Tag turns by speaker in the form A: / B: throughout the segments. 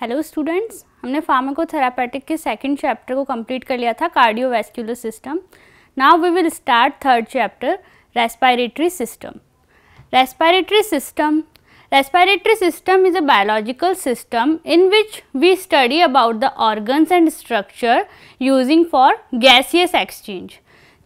A: Hello students हमने फार्माकोथेरापेटिक के second chapter को कंप्लीट कर लिया था cardiovascular system now we will start third chapter respiratory system respiratory system respiratory system is a biological system in which we study about the organs and structure using for gaseous exchange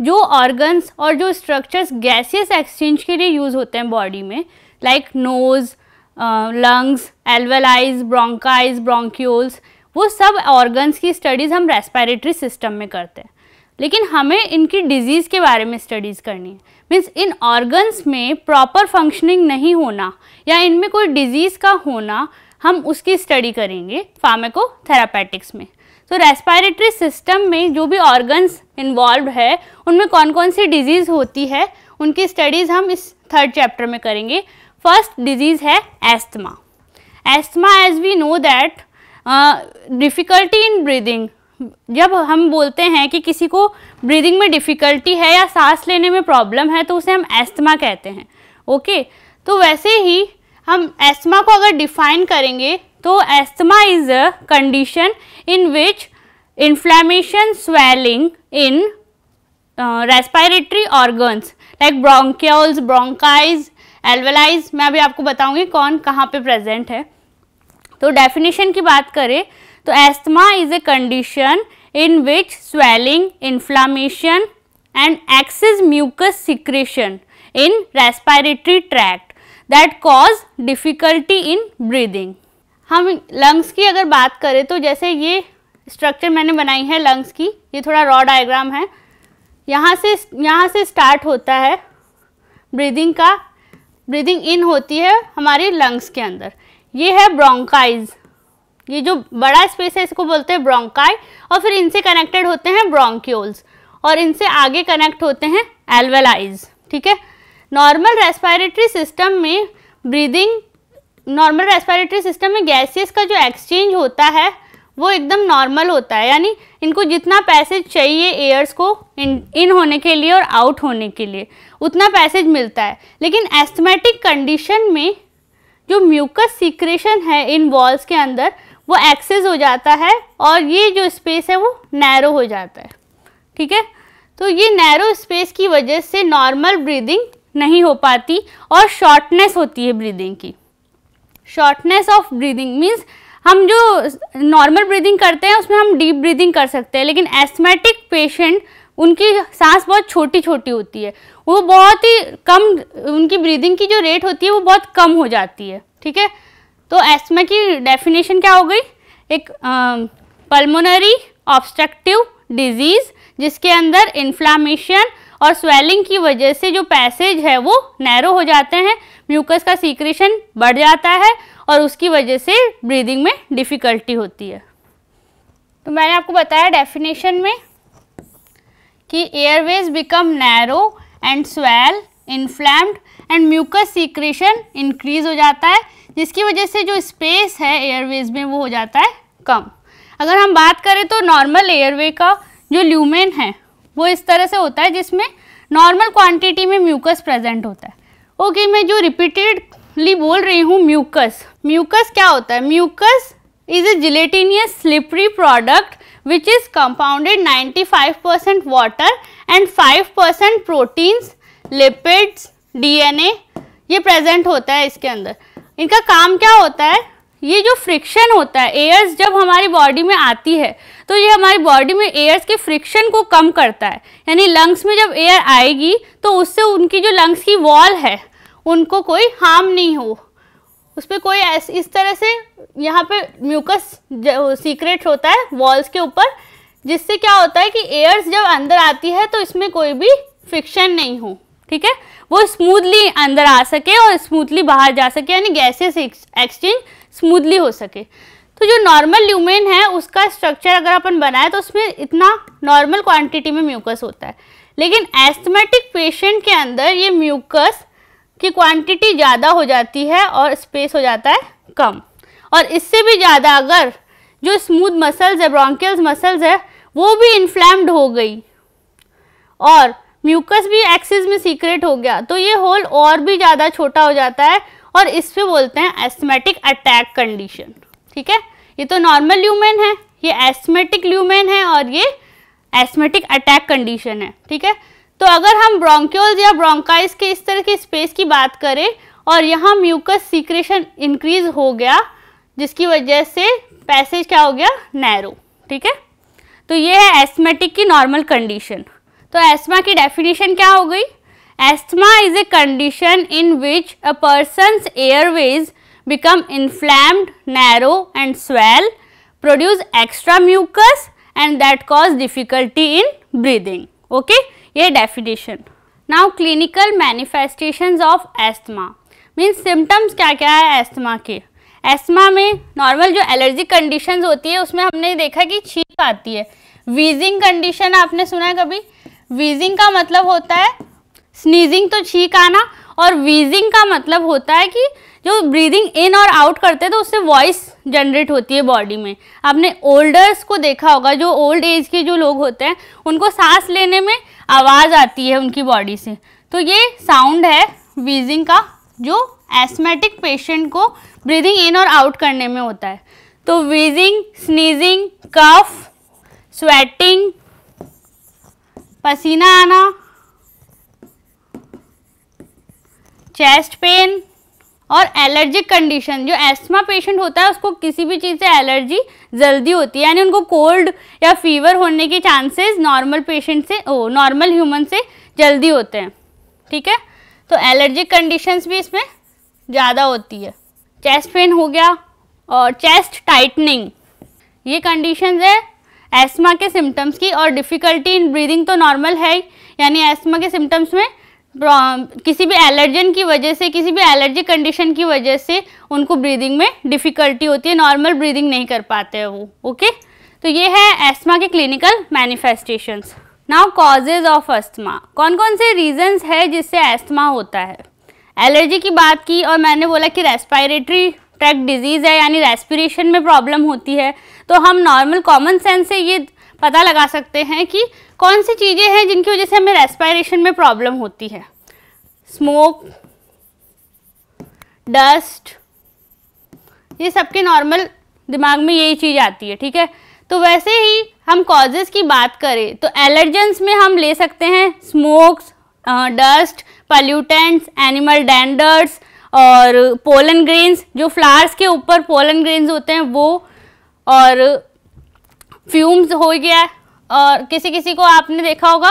A: जो organs और जो structures gaseous exchange के लिए use होते हैं body में like nose lungs alveoli bronchi bronchioles वो सब ऑर्गन्स की स्टडीज़ हम रेस्पिरेटरी सिस्टम में करते हैं लेकिन हमें इनकी डिजीज़ के बारे में स्टडीज़ करनी है मीन्स इन ऑर्गन्स में प्रॉपर फंक्शनिंग नहीं होना या इनमें कोई डिजीज़ का होना हम उसकी स्टडी करेंगे फार्मेको थेरापेटिक्स में तो रेस्पिरेटरी सिस्टम में जो भी ऑर्गन्स इन्वॉल्व है उनमें कौन कौन सी डिजीज़ होती है उनकी स्टडीज़ हम इस थर्ड चैप्टर में करेंगे फर्स्ट डिजीज़ है asthma asthma as we know that difficulty in breathing जब हम बोलते हैं कि किसी को ब्रीदिंग में डिफ़िकल्टी है या सांस लेने में प्रॉब्लम है तो उसे हम एस्थमा कहते हैं ओके okay? तो वैसे ही हम एस्थमा को अगर डिफ़ाइन करेंगे तो asthma is a condition in which inflammation swelling in respiratory organs like bronchioles bronchi alveoli मैं अभी आपको बताऊंगी कौन कहाँ पे प्रेजेंट है तो डेफिनेशन की बात करें तो asthma is a condition in which swelling inflammation and excess mucus secretion in respiratory tract that cause difficulty in breathing हम लंग्स की अगर बात करें तो जैसे ये स्ट्रक्चर मैंने बनाई है लंग्स की ये थोड़ा रॉ डायग्राम है यहाँ से यहाँ से स्टार्ट होता है ब्रीदिंग का ब्रीदिंग इन होती है हमारे लंग्स के अंदर ये है ब्रोंकाइज ये जो बड़ा स्पेस है इसको बोलते हैं ब्रोंकाई और फिर इनसे कनेक्टेड होते हैं ब्रोंक्यूल्स और इनसे आगे कनेक्ट होते हैं एल्वेलाइज ठीक है नॉर्मल रेस्पायरेटरी सिस्टम में ब्रीदिंग नॉर्मल रेस्पायरेटरी सिस्टम में गैसेस का जो एक्सचेंज होता है वो एकदम नॉर्मल होता है यानी इनको जितना पैसेज चाहिए एयर्स को इन इन होने के लिए और आउट होने के लिए उतना पैसेज मिलता है लेकिन एस्थमेटिक कंडीशन में जो म्यूकस सीक्रेशन है इन वॉल्स के अंदर वो एक्सेस हो जाता है और ये जो स्पेस है वो नैरो हो जाता है ठीक है तो ये नैरो स्पेस की वजह से नॉर्मल ब्रीदिंग नहीं हो पाती और शॉर्टनेस होती है ब्रीदिंग की शॉर्टनेस ऑफ ब्रीदिंग मीन्स हम जो नॉर्मल ब्रीदिंग करते हैं उसमें हम डीप ब्रीदिंग कर सकते हैं लेकिन एस्थमेटिक पेशेंट उनकी सांस बहुत छोटी छोटी होती है वो बहुत ही कम उनकी ब्रीदिंग की जो रेट होती है वो बहुत कम हो जाती है ठीक है तो एस्थमा की डेफिनेशन क्या हो गई एक पल्मोनरी ऑब्स्ट्रक्टिव डिजीज़ जिसके अंदर इन्फ्लामेशन और स्वेलिंग की वजह से जो पैसेज है वो नैरो हो जाते हैं म्यूकस का सीक्रेशन बढ़ जाता है और उसकी वजह से ब्रीदिंग में डिफ़िकल्टी होती है तो मैंने आपको बताया डेफिनेशन में कि airways become narrow and swell inflamed and mucus secretion increase हो जाता है जिसकी वजह से जो स्पेस है एयरवेज में वो हो जाता है कम अगर हम बात करें तो नॉर्मल एयरवे का जो ल्यूमेन है वो इस तरह से होता है जिसमें नॉर्मल क्वांटिटी में म्यूकस प्रेजेंट होता है ओके मैं जो रिपीटेडली बोल रही हूँ म्यूकस म्यूकस क्या होता है mucus is a gelatinous slippery product which is compounded 95% percent water and 5% percent proteins lipids DNA ये प्रेजेंट होता है इसके अंदर इनका काम क्या होता है ये जो फ्रिक्शन होता है एयर्स जब हमारी बॉडी में आती है तो ये हमारी बॉडी में एयर्स के फ्रिक्शन को कम करता है यानी लंग्स में जब एयर आएगी तो उससे उनकी जो लंग्स की वॉल है उनको कोई हार्म नहीं हो उस पर कोई ऐस, इस तरह से यहाँ पे म्यूकस सीक्रेट होता है वॉल्स के ऊपर जिससे क्या होता है कि एयर्स जब अंदर आती है तो इसमें कोई भी फ्रिक्शन नहीं हो ठीक है वो स्मूथली अंदर आ सके और स्मूथली बाहर जा सके यानी गैसेस एक्सचेंज स्मूथली हो सके तो जो नॉर्मल ल्यूमेन है उसका स्ट्रक्चर अगर अपन बनाए तो उसमें इतना नॉर्मल क्वांटिटी में म्यूकस होता है लेकिन एस्थमेटिक पेशेंट के अंदर ये म्यूकस की क्वांटिटी ज़्यादा हो जाती है और स्पेस हो जाता है कम और इससे भी ज़्यादा अगर जो स्मूथ मसल्स है ब्रोंकियल्स मसल्स है वो भी इन्फ्लैम्ड हो गई और म्यूकस भी एक्सिस में सीक्रेट हो गया तो ये होल और भी ज़्यादा छोटा हो जाता है और इस पर बोलते हैं एस्थमेटिक अटैक कंडीशन ठीक है ये तो नॉर्मल ल्यूमेन है ये एस्थमेटिक ल्यूमेन है और ये एस्थमेटिक अटैक कंडीशन है ठीक है तो अगर हम ब्रोंक्योल्स या ब्रोंकाइस के इस तरह के स्पेस की बात करें और यहाँ म्यूकस सीक्रेशन इंक्रीज हो गया जिसकी वजह से पैसेज क्या हो गया नैरो ठीक है तो ये है एस्मेटिक की नॉर्मल कंडीशन तो एस्मा की डेफिनेशन क्या हो गई asthma is a condition in which a person airways become narrow and swell produce extra mucus and that cause difficulty in breathing okay Okay. ये definition now clinical manifestations of asthma means symptoms क्या क्या है asthma के asthma में normal जो allergic conditions होती है उसमें हमने देखा कि छींक आती है वीजिंग कंडीशन आपने सुना है कभी वीजिंग का मतलब होता है स्नीजिंग तो छींक आना और वीजिंग का मतलब होता है कि जो ब्रीदिंग इन और आउट करते हैं तो उससे वॉइस जनरेट होती है बॉडी में आपने ओल्डर्स को देखा होगा जो ओल्ड एज के जो लोग होते हैं उनको सांस लेने में आवाज़ आती है उनकी बॉडी से तो ये साउंड है वीजिंग का जो एस्मेटिक पेशेंट को ब्रीदिंग इन और आउट करने में होता है तो वीजिंग स्नीजिंग कफ स्वेटिंग पसीना आना चेस्ट पेन और एलर्जिक कंडीशन जो एस्मा पेशेंट होता है उसको किसी भी चीज़ से एलर्जी जल्दी होती है यानी उनको कोल्ड या फीवर होने के चांसेस नॉर्मल पेशेंट से ओ नॉर्मल ह्यूमन से जल्दी होते हैं ठीक है तो एलर्जिक कंडीशंस भी इसमें ज़्यादा होती है चेस्ट पेन हो गया और चेस्ट टाइटनिंग ये कंडीशन है एस्मा के सिम्टम्स की और डिफ़िकल्टी इन ब्रीदिंग तो नॉर्मल है ही यानी एस्मा के सिम्टम्स में किसी भी एलर्जन की वजह से किसी भी एलर्जी कंडीशन की वजह से उनको ब्रीदिंग में डिफ़िकल्टी होती है नॉर्मल ब्रीदिंग नहीं कर पाते हैं वो ओके तो ये है एस्मा के clinical manifestations now causes of asthma कौन कौन से रीजंस है जिससे एस्थमा होता है एलर्जी की बात की और मैंने बोला कि रेस्पायरेटरी ट्रैक डिजीज़ है यानी रेस्पिरेशन में प्रॉब्लम होती है तो हम नॉर्मल कॉमन सेंस से ये पता लगा सकते हैं कि कौन सी चीज़ें हैं जिनकी वजह से हमें रेस्पायरेशन में प्रॉब्लम होती है स्मोक डस्ट ये सबके नॉर्मल दिमाग में यही चीज़ आती है ठीक है तो वैसे ही हम कॉजेज़ की बात करें तो एलर्जेंस में हम ले सकते हैं smokes dust pollutants animal danders और पोलन ग्रेन्स जो फ्लावर्स के ऊपर पोलन ग्रेन्स होते हैं वो और फ्यूम्स हो गया और किसी किसी को आपने देखा होगा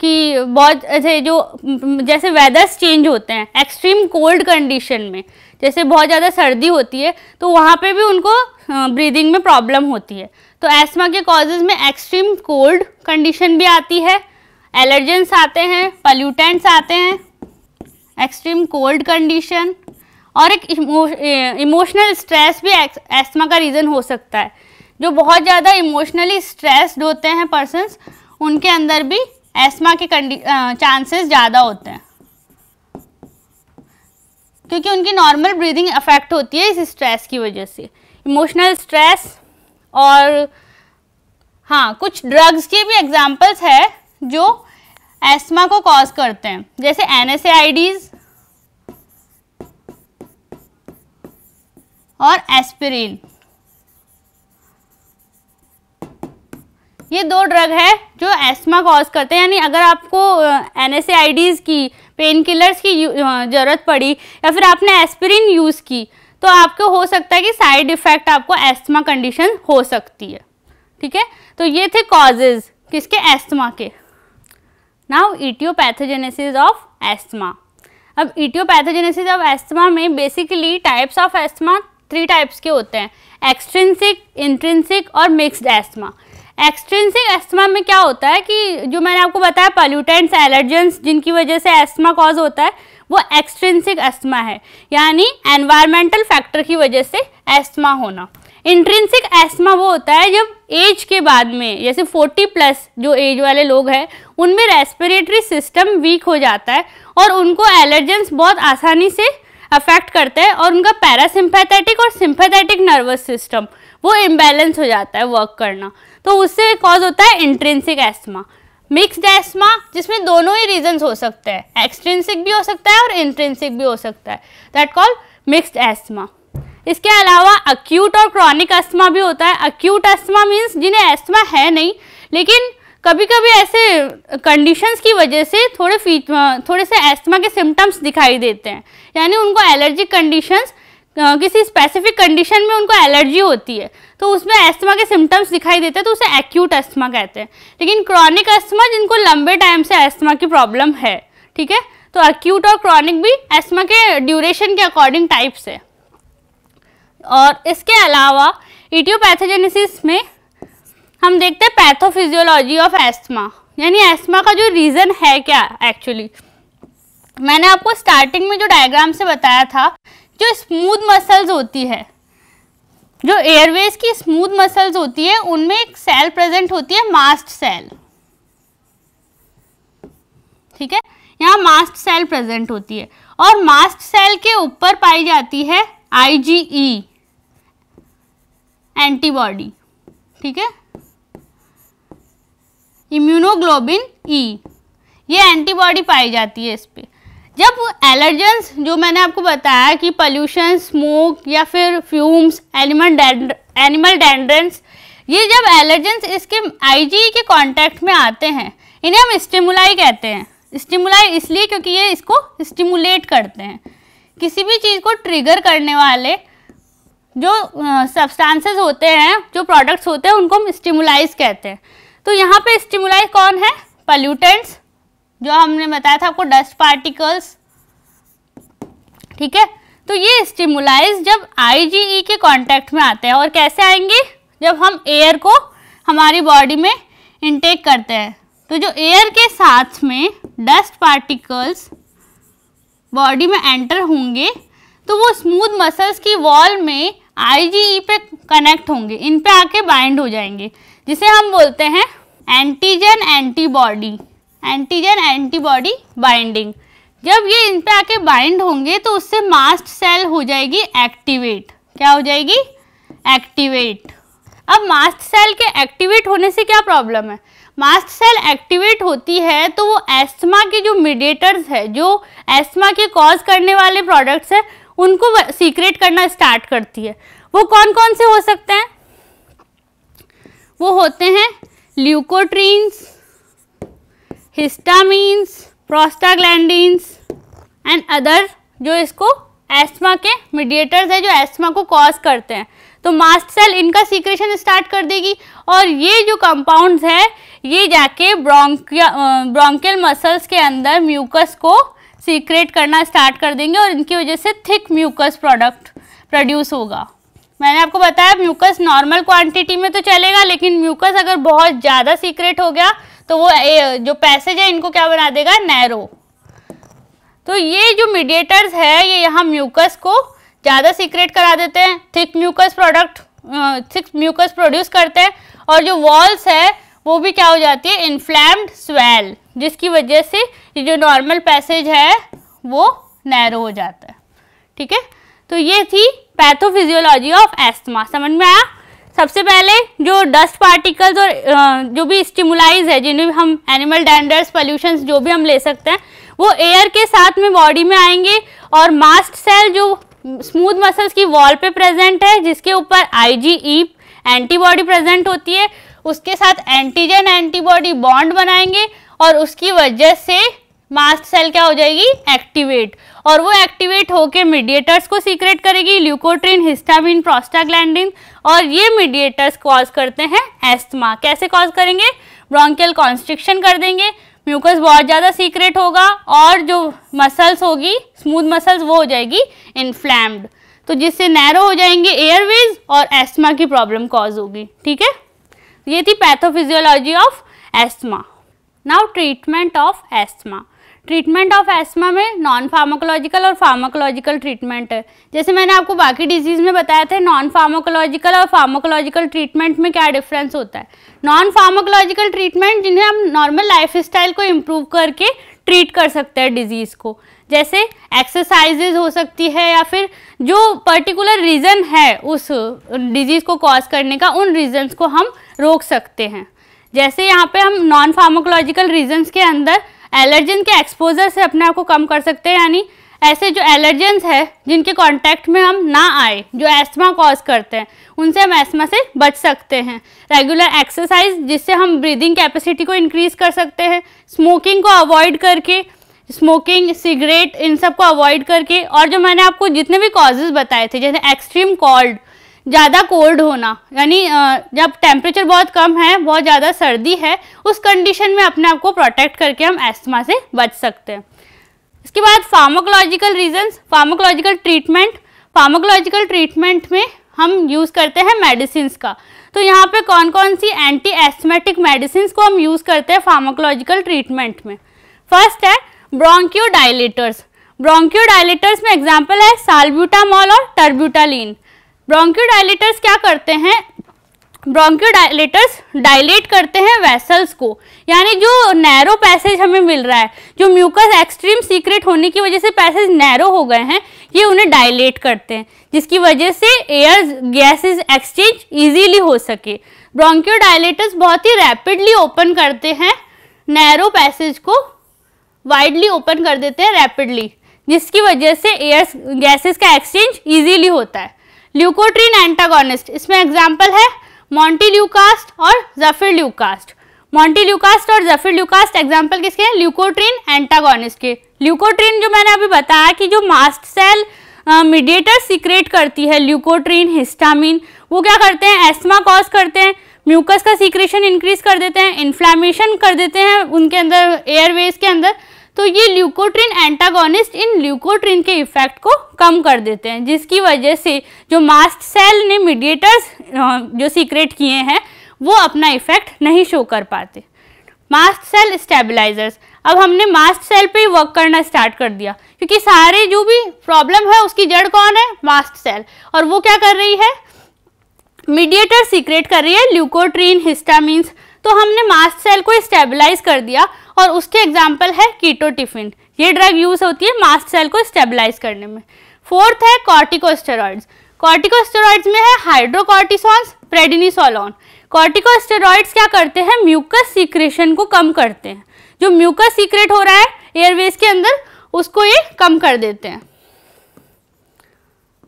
A: कि बहुत ऐसे जो जैसे वेदर्स चेंज होते हैं एक्सट्रीम कोल्ड कंडीशन में जैसे बहुत ज़्यादा सर्दी होती है तो वहाँ पे भी उनको ब्रीदिंग में प्रॉब्लम होती है तो एस्मा के कॉजेज़ में एक्सट्रीम कोल्ड कंडीशन भी आती है एलर्जेंस आते हैं पल्यूटेंट्स आते हैं एक्सट्रीम कोल्ड कंडीशन और एक इमोशनल स्ट्रेस भी एस्मा का रीज़न हो सकता है जो बहुत ज़्यादा इमोशनली स्ट्रेस्ड होते हैं पर्सनस उनके अंदर भी एस्मा के चांसेस ज़्यादा होते हैं क्योंकि उनकी नॉर्मल ब्रीदिंग अफेक्ट होती है इस स्ट्रेस की वजह से इमोशनल स्ट्रेस और हाँ कुछ ड्रग्स के भी एग्जांपल्स है जो एस्मा को कॉज करते हैं जैसे एन और एस्पिरिन ये दो ड्रग है जो एस्मा कॉज करते हैं यानी अगर आपको एन uh, की पेन किलर्स की ज़रूरत पड़ी या फिर आपने एस्पिरिन यूज़ की तो आपको हो सकता है कि साइड इफ़ेक्ट आपको एस्मा कंडीशन हो सकती है ठीक है तो ये थे कॉजेज किसके एस्मा के नाउ इटियोपैथोजेनेसिस ऑफ एस्मा अब इटियोपैथोजेनेसिस ऑफ एस्मा में basically types of asthma three types के होते हैं एक्सट्रेंसिक इंट्रेंसिक और मिक्स्ड एस्मा एक्सट्रेंसिक एस्थमा में क्या होता है कि जो मैंने आपको बताया पॉल्यूटेंट्स एलर्जेंस जिनकी वजह से एस्थमा कॉज होता है वो एक्सट्रेंसिक एस्थमा है यानी एनवायरमेंटल फैक्टर की वजह से एस्थमा होना इंट्रेंसिक एस्थमा वो होता है जब एज के बाद में जैसे 40 प्लस जो एज वाले लोग हैं उनमें रेस्पिरेटरी सिस्टम वीक हो जाता है और उनको एलर्जेंस बहुत आसानी से अफेक्ट करते हैं और उनका पैरासिम्पैथेटिक और सिंपैथेटिक नर्वस सिस्टम वो इम्बेलेंस हो जाता है वर्क करना तो उससे कॉज होता है इंट्रेंसिक एस्मा मिक्सड एस्मा जिसमें दोनों ही रीजंस हो सकते हैं एक्सट्रेंसिक भी हो सकता है और इंट्रेंसिक भी हो सकता है दैट कॉल मिक्सड एस्मा इसके अलावा अक्यूट और क्रॉनिक अस्थमा भी होता है अक्यूट अस्थमा मीन्स जिन्हें अस्थमा है नहीं लेकिन कभी कभी ऐसे कंडीशंस की वजह से थोड़े फीच थोड़े से अस्थमा के सिम्टम्स दिखाई देते हैं यानी उनको एलर्जिक कंडीशंस किसी स्पेसिफिक कंडीशन में उनको एलर्जी होती है तो उसमें एस्थमा के सिम्टम्स दिखाई देते हैं तो उसे एक्यूट एस्थमा कहते हैं लेकिन क्रॉनिक एस्थमा जिनको लंबे टाइम से एस्थमा की प्रॉब्लम है ठीक है तो एक्यूट और क्रॉनिक भी एस्थमा के ड्यूरेशन के अकॉर्डिंग टाइप्स है और इसके अलावा इटियोपैथोजेनेसिस में हम देखते हैं पैथोफिजियोलॉजी ऑफ एस्थमा यानी एस्थमा का जो रीज़न है क्या एक्चुअली मैंने आपको स्टार्टिंग में जो डायग्राम से बताया था जो स्मूथ मसल्स होती है जो एयरवेज की स्मूथ मसल्स होती है उनमें एक सेल प्रेजेंट होती है मास्ट सेल ठीक है यहाँ मास्ट सेल प्रेजेंट होती है और मास्ट सेल के ऊपर पाई जाती है आईजीई एंटीबॉडी e, ठीक है इम्यूनोग्लोबिन ई e. ये एंटीबॉडी पाई जाती है इस पर जब एलर्जेंस जो मैंने आपको बताया कि पॉल्यूशन स्मोक या फिर फ्यूम्स एनिमल एनिमल डेंड्रेंस ये जब एलर्जेंस इसके आईजी के कांटेक्ट में आते हैं इन्हें हम स्टिमुलाई कहते हैं स्टिमुलाई इसलिए क्योंकि ये इसको स्टिमुलेट करते हैं किसी भी चीज़ को ट्रिगर करने वाले जो सब्सटेंसेस होते हैं जो प्रोडक्ट्स होते हैं उनको हम स्टिमुलाइज कहते हैं तो यहाँ पे स्टिमुलाई कौन है पल्यूटेंट्स जो हमने बताया था आपको डस्ट पार्टिकल्स ठीक है तो ये स्टिमुलाइज जब आई e के कांटेक्ट में आते हैं और कैसे आएंगे जब हम एयर को हमारी बॉडी में इंटेक करते हैं तो जो एयर के साथ में डस्ट पार्टिकल्स बॉडी में एंटर होंगे तो वो स्मूथ मसल्स की वॉल में आई e पे कनेक्ट होंगे इन पे आके बाइंड हो जाएंगे जिसे हम बोलते हैं antigen antibody antigen antibody binding जब ये इन पे आके बाइंड होंगे तो उससे मास्ट सेल हो जाएगी एक्टिवेट क्या हो जाएगी एक्टिवेट अब मास्ट सेल के एक्टिवेट होने से क्या प्रॉब्लम है मास्ट सेल एक्टिवेट होती है तो वो एस्थमा के जो मीडिएटर्स है जो एस्थमा के कॉज करने वाले प्रोडक्ट्स हैं उनको सीक्रेट करना स्टार्ट करती है वो कौन कौन से हो सकते हैं वो होते हैं leukotrienes histamines prostaglandins and other जो इसको एस्मा के मीडिएटर्स हैं जो एस्मा को कॉज करते हैं तो मास्ट सेल इनका सीक्रेशन स्टार्ट कर देगी और ये जो कंपाउंड्स है ये जाके ब्रोंकिया ब्रोंकियल मसल्स के अंदर म्यूकस को सीक्रेट करना स्टार्ट कर देंगे और इनकी वजह से थिक म्यूकस प्रोडक्ट प्रोड्यूस होगा मैंने आपको बताया म्यूकस नॉर्मल क्वांटिटी में तो चलेगा लेकिन म्यूकस अगर बहुत ज़्यादा सीक्रेट हो गया तो वो जो पैसेज है इनको क्या बना देगा नैरो तो ये जो मीडिएटर्स है ये यहाँ म्यूकस को ज़्यादा सीक्रेट करा देते हैं thick mucus product thick mucus produce करते हैं और जो वॉल्स है वो भी क्या हो जाती है इन्फ्लैम्ड स्वेल जिसकी वजह से ये जो नॉर्मल पैसेज है वो नैरो हो जाता है ठीक है तो ये थी पैथोफिजियोलॉजी ऑफ एस्थमा समझ में आया सबसे पहले जो डस्ट पार्टिकल्स और जो भी स्टिमुलाइज है जिन्हें हम एनिमल डेंडर्स पॉल्यूशंस जो भी हम ले सकते हैं वो एयर के साथ में बॉडी में आएंगे और मास्ट सेल जो स्मूथ मसल्स की वॉल पे प्रेजेंट है जिसके ऊपर आईजीई एंटीबॉडी प्रेजेंट होती है उसके साथ एंटीजन एंटीबॉडी बॉन्ड बनाएंगे और उसकी वजह से मास्ट सेल क्या हो जाएगी एक्टिवेट और वो एक्टिवेट होके मीडिएटर्स को सीक्रेट करेगी ल्यूकोट्रीन हिस्टामिन प्रोस्टाग्लैंडिन और ये मीडिएटर्स कॉज करते हैं एस्थमा कैसे कॉज करेंगे ब्रोंकियल कॉन्स्ट्रिक्शन कर देंगे म्यूकस बहुत ज़्यादा सीक्रेट होगा और जो मसल्स होगी स्मूथ मसल्स वो हो जाएगी इन्फ्लैम्ड तो जिससे नैरो हो जाएंगे एयरवेज और एस्थमा की प्रॉब्लम कॉज होगी ठीक है ये थी pathophysiology of asthma now treatment of asthma treatment of asthma में नॉन फार्माकोलॉजिकल और फार्माकोलॉजिकल ट्रीटमेंट है जैसे मैंने आपको बाकी डिजीज़ में बताया था नॉन फार्माकोलॉजिकल और फार्माकोलॉजिकल ट्रीटमेंट में क्या डिफरेंस होता है नॉन फार्माकोलॉजिकल ट्रीटमेंट जिन्हें हम नॉर्मल लाइफ को इम्प्रूव करके ट्रीट कर सकते हैं डिजीज़ को जैसे एक्सरसाइजेज हो सकती है या फिर जो पर्टिकुलर रीज़न है उस डिजीज़ को कॉज करने का उन रीजन्स को हम रोक सकते हैं जैसे यहाँ पे हम नॉन फार्माकोलॉजिकल रीजन्स के अंदर एलर्जन के एक्सपोजर से अपने आप को कम कर सकते हैं यानी ऐसे जो एलर्जेंस है जिनके कांटेक्ट में हम ना आए जो एस्मा कॉज करते हैं उनसे हम एस्मा से बच सकते हैं रेगुलर एक्सरसाइज जिससे हम ब्रीदिंग कैपेसिटी को इंक्रीज़ कर सकते हैं स्मोकिंग को अवॉइड करके स्मोकिंग सिगरेट इन सब को अवॉइड करके और जो मैंने आपको जितने भी कॉजेज़ बताए थे जैसे एक्सट्रीम कॉल्ड ज़्यादा कोल्ड होना यानी जब टेम्परेचर बहुत कम है बहुत ज़्यादा सर्दी है उस कंडीशन में अपने आप को प्रोटेक्ट करके हम एस्थमा से बच सकते हैं इसके बाद pharmacological reasons pharmacological treatment pharmacological treatment में हम यूज़ करते हैं मेडिसिन का तो यहाँ पे कौन कौन सी एंटी एस्थमेटिक मेडिसिन को हम यूज़ करते हैं फार्माकोलॉजिकल ट्रीटमेंट में फर्स्ट है ब्रोंक्योडाइलेटर्स ब्रोंक्योडाइलेटर्स में एग्जाम्पल है सालब्यूटामॉल और टर्ब्यूटालीन ब्रोंक्योडाइलेटर्स क्या करते हैं ब्रोंक्योडाइलेटर्स डायलेट करते हैं वेसल्स को यानी जो नैरो पैसेज हमें मिल रहा है जो म्यूकस एक्सट्रीम सीक्रेट होने की वजह से पैसेज नैरो हो गए हैं ये उन्हें डायलेट करते हैं जिसकी वजह से एयर गैसेस एक्सचेंज इजीली हो सके डायलेटर्स बहुत ही रैपिडली ओपन करते हैं नैरो पैसेज को वाइडली ओपन कर देते हैं रैपिडली जिसकी वजह से एयर गैसेस का एक्सचेंज ईजीली होता है ल्यूकोट्रीन एंटागोनिस्ट इसमें एग्जाम्पल है मॉन्टी ल्यूकास्ट और जफिर ल्यूकास्ट मॉन्टी ल्यूकास्ट और जफिर ल्यूकास्ट एग्जाम्पल किसके हैं ल्यूकोट्रीन एंटागोनिस्ट के ल्यूकोट्रीन जो मैंने अभी बताया कि जो मास्ट सेल मीडिएटर सीक्रेट करती है ल्यूकोट्रीन हिस्टामिन वो क्या करते हैं एस्मा कॉज करते हैं म्यूकस का सीक्रेशन इंक्रीज कर देते हैं इन्फ्लामेशन कर देते हैं उनके अंदर एयरवेज के अंदर तो ये ल्यूकोट्रिन एंटागोनिस्ट इन ल्यूकोट्रिन के इफेक्ट को कम कर देते हैं जिसकी वजह से जो मास्ट सेल ने मीडिएटर्स जो सीक्रेट किए हैं वो अपना इफेक्ट नहीं शो कर पाते मास्ट सेल स्टेबलाइजर्स अब हमने मास्ट सेल पे वर्क करना स्टार्ट कर दिया क्योंकि सारे जो भी प्रॉब्लम है उसकी जड़ कौन है मास्ट सेल और वो क्या कर रही है मीडिएटर सीक्रेट कर रही है ल्यूकोट्रीन हिस्टामीन्स तो हमने मास्ट सेल को स्टेबलाइज कर दिया और उसके एग्जाम्पल है कीटो टिफिन ये ड्रग यूज़ होती है मास्ट सेल को स्टेबलाइज करने में फोर्थ है कॉर्टिकोस्टेरॉइड्स कॉर्टिकोस्टेरॉइड्स में है हाइड्रोकॉर्टिसॉन्स प्रेडिनिसोलॉन कॉर्टिकोस्टेरॉइड्स क्या करते हैं म्यूकस सीक्रेशन को कम करते हैं जो म्यूकस सीक्रेट हो रहा है एयरवेज के अंदर उसको ये कम कर देते हैं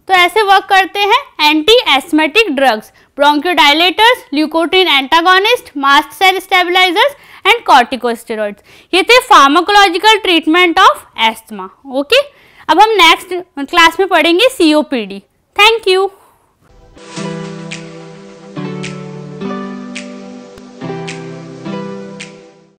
A: तो ऐसे वर्क करते हैं anti asthmatic drugs bronchodilators leukotriene antagonist mast cell stabilizers and corticosteroids ये थे pharmacological treatment of asthma okay अब हम नेक्स्ट क्लास में पढ़ेंगे सीओपीडी थैंक यू